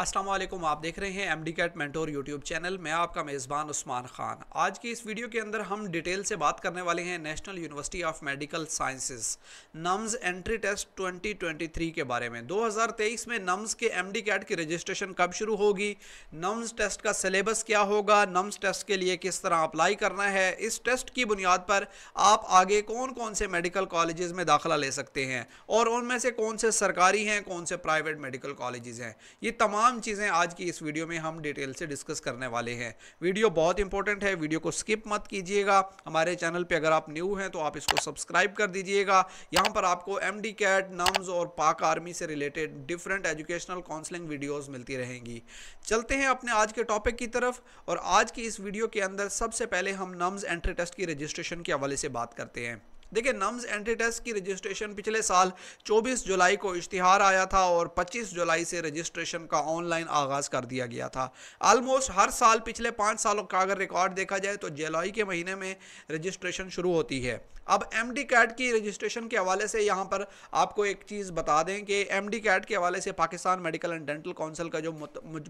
असलम आप देख रहे हैं M D CAT mentor YouTube channel मैं आपका मेज़बान उस्मान खान आज की इस वीडियो के अंदर हम डिटेल से बात करने वाले हैं National University of Medical Sciences NUMS entry test 2023 के बारे में 2023 में नम्स के एम डी कैट की रजिस्ट्रेशन कब शुरू होगी नम्स टेस्ट का सिलेबस क्या होगा नम्स टेस्ट के लिए किस तरह अप्लाई करना है इस टेस्ट की बुनियाद पर आप आगे कौन कौन से मेडिकल कॉलेज में दाखिला ले सकते हैं और उनमें से कौन से सरकारी हैं कौन से प्राइवेट मेडिकल कॉलेज हैं ये तमाम तमाम चीज़ें आज की इस वीडियो में हम डिटेल से डिस्कस करने वाले हैं वीडियो बहुत इंपॉर्टेंट है वीडियो को स्किप मत कीजिएगा हमारे चैनल पे अगर आप न्यू हैं तो आप इसको सब्सक्राइब कर दीजिएगा यहाँ पर आपको एम डी कैट नम्स और पाक आर्मी से related different educational counselling videos मिलती रहेंगी चलते हैं अपने आज के टॉपिक की तरफ और आज की इस वीडियो के अंदर सबसे पहले हम नम्स एंट्री टेस्ट की रजिस्ट्रेशन के हवाले से बात करते हैं देखिए नम्स एंट्री टेस्ट की रजिस्ट्रेशन पिछले साल 24 जुलाई को इश्तिहार आया था और 25 जुलाई से रजिस्ट्रेशन का ऑनलाइन आगाज़ कर दिया गया था ऑलमोस्ट हर साल पिछले पाँच सालों का अगर रिकॉर्ड देखा जाए तो जुलाई के महीने में रजिस्ट्रेशन शुरू होती है अब एम डी कैट की रजिस्ट्रेशन के हवाले से यहाँ पर आपको एक चीज़ बता दें कि एम डी कैट के हवाले से Pakistan Medical and Dental Council का जो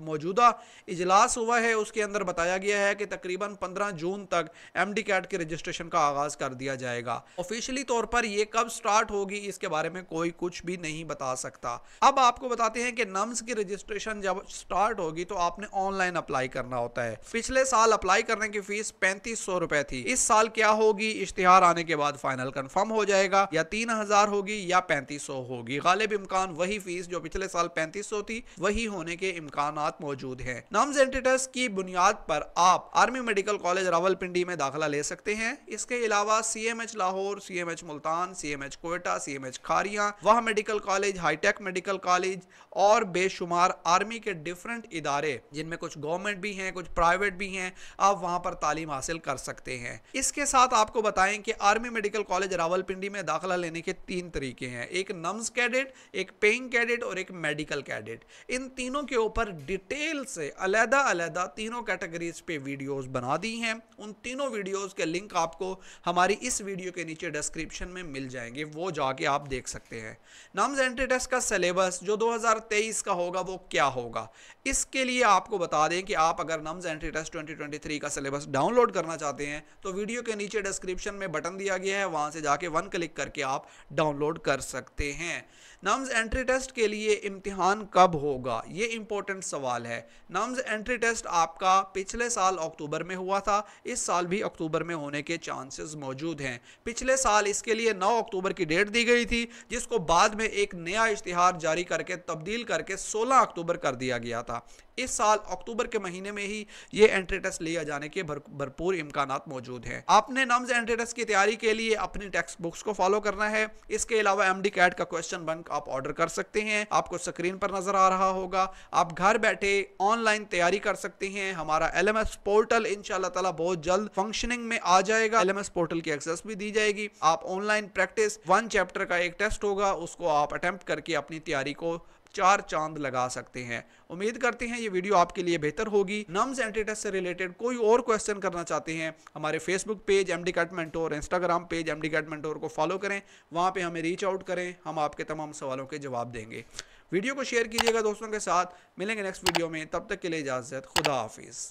मौजूदा इजलास हुआ है उसके अंदर बताया गया है कि तकरीबन पंद्रह जून तक एम डी कैट की रजिस्ट्रेशन का आगाज़ कर दिया जाएगा ऑफिशियली तौर पर ये कब स्टार्ट होगी इसके बारे में कोई कुछ भी नहीं बता सकता अब आपको बताते हैं कि नम्स की रजिस्ट्रेशन जब स्टार्ट होगी तो आपने ऑनलाइन अप्लाई करना होता है पिछले साल अप्लाई करने की फीस पैंतीस सौ रुपए थी इस साल क्या होगी इश्तिहार आने के बाद फाइनल कंफर्म हो जाएगा या तीन हजार होगी या पैंतीस सौ होगी गालिब इम्कान वही फीस जो पिछले साल पैंतीस सौ थी वही होने के इम्कान मौजूद है नम्स एंटीटस की बुनियाद पर आप आर्मी मेडिकल कॉलेज रावलपिंडी में दाखिला ले सकते हैं इसके अलावा C M H Lahore C M H Multan C M H Quetta C M H Kharian Wah medical college हाईटेक मेडिकल कॉलेज और बेशुमार आर्मी के डिफरेंट इदारे जिनमें कुछ गवर्नमेंट भी हैं कुछ प्राइवेट भी हैं आप वहाँ पर तालीम हासिल कर सकते हैं इसके साथ आपको बताएं कि आर्मी मेडिकल कॉलेज रावलपिंडी में दाखिला लेने के तीन तरीके हैं एक नम्स कैडेट एक पेइंग कैडेट और एक मेडिकल कैडेट इन तीनों के ऊपर डिटेल से अलहदा अलहदा तीनों कैटेगरीज पे वीडियोस बना दी हैं उन तीनों वीडियोस के लिंक आपको हमारी इस वीडियो के नीचे नीचे डिस्क्रिप्शन में मिल जाएंगे वो जाके आप देख सकते हैं नाम्स एंट्री टेस्ट का सिलेबस जो 2023 का होगा वो क्या होगा इसके लिए आपको बता दें कि आप अगर नम्स एंट्री टेस्ट 2023 का सिलेबस डाउनलोड करना चाहते हैं तो वीडियो के नीचे डिस्क्रिप्शन में बटन दिया गया है वहाँ से जाके वन क्लिक करके आप डाउनलोड कर सकते हैं नम्स एंट्री टेस्ट के लिए इम्तिहान कब होगा ये इम्पोर्टेंट सवाल है नम्स एंट्री टेस्ट आपका पिछले साल अक्टूबर में हुआ था इस साल भी अक्टूबर में होने के चांसेस मौजूद हैं पिछले साल इसके लिए 9 अक्टूबर की डेट दी गई थी जिसको बाद में एक नया इश्तिहार जारी करके तब्दील करके सोलह अक्टूबर कर दिया गया था इस साल अक्टूबर के महीने में ही ये एंट्री टेस्ट लिया जाने के भर, भरपूर इम्कान मौजूद हैं आपने नम्स एंट्री टेस्ट की तैयारी के लिए अपनी टेक्स्ट बुक्स को फॉलो करना है इसके अलावा एम कैट का क्वेश्चन बन आप ऑर्डर कर सकते हैं आपको स्क्रीन पर नजर आ रहा होगा आप घर बैठे ऑनलाइन तैयारी कर सकते हैं हमारा एल पोर्टल इनशाला तला बहुत जल्द फंक्शनिंग में आ जाएगा एल पोर्टल की एक्सेस भी दी जाएगी आप ऑनलाइन प्रैक्टिस वन चैप्टर का एक टेस्ट होगा उसको आप अटेम्प्ट करके अपनी तैयारी को चार चांद लगा सकते हैं उम्मीद करते हैं ये वीडियो आपके लिए बेहतर होगी नम्स एंड से रिलेटेड कोई और क्वेश्चन करना चाहते हैं हमारे Facebook page M D CAT mentor Instagram page M D CAT mentor को फॉलो करें वहाँ पर हमें रीच आउट करें हम आपके तमाम सवालों के जवाब देंगे वीडियो को शेयर कीजिएगा दोस्तों के साथ मिलेंगे नेक्स्ट वीडियो में तब तक के लिए इजाज़त खुदा हाफिज़